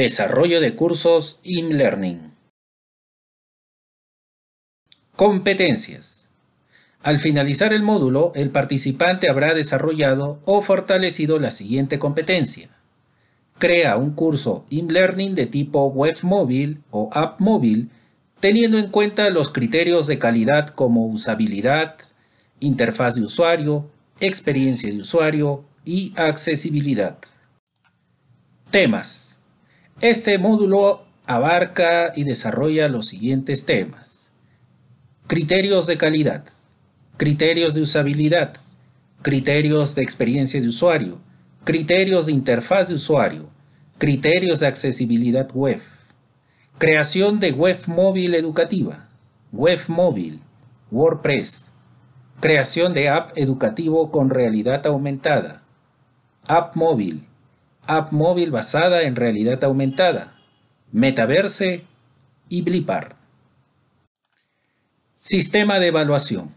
Desarrollo de cursos e-learning. Competencias. Al finalizar el módulo, el participante habrá desarrollado o fortalecido la siguiente competencia. Crea un curso e-learning de tipo web móvil o app móvil, teniendo en cuenta los criterios de calidad como usabilidad, interfaz de usuario, experiencia de usuario y accesibilidad. Temas. Este módulo abarca y desarrolla los siguientes temas. Criterios de calidad, criterios de usabilidad, criterios de experiencia de usuario, criterios de interfaz de usuario, criterios de accesibilidad web, creación de web móvil educativa, web móvil, WordPress, creación de app educativo con realidad aumentada, app móvil, app móvil basada en realidad aumentada, metaverse y blipar. Sistema de evaluación.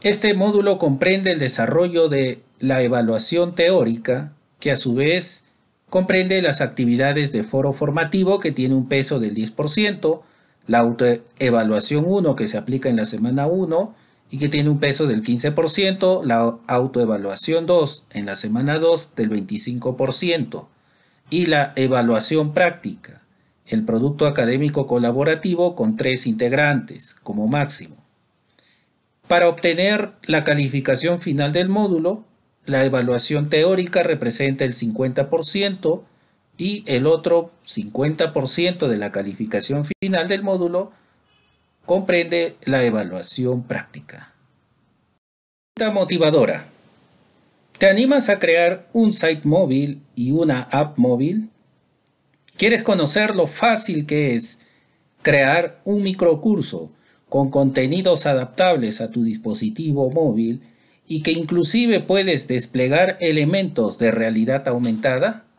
Este módulo comprende el desarrollo de la evaluación teórica, que a su vez comprende las actividades de foro formativo que tiene un peso del 10%, la autoevaluación 1 que se aplica en la semana 1 y que tiene un peso del 15%, la autoevaluación 2 en la semana 2 del 25% y la evaluación práctica, el producto académico colaborativo con tres integrantes como máximo. Para obtener la calificación final del módulo, la evaluación teórica representa el 50% y el otro 50% de la calificación final del módulo comprende la evaluación práctica. motivadora. ¿Te animas a crear un site móvil y una app móvil? ¿Quieres conocer lo fácil que es crear un microcurso con contenidos adaptables a tu dispositivo móvil y que inclusive puedes desplegar elementos de realidad aumentada?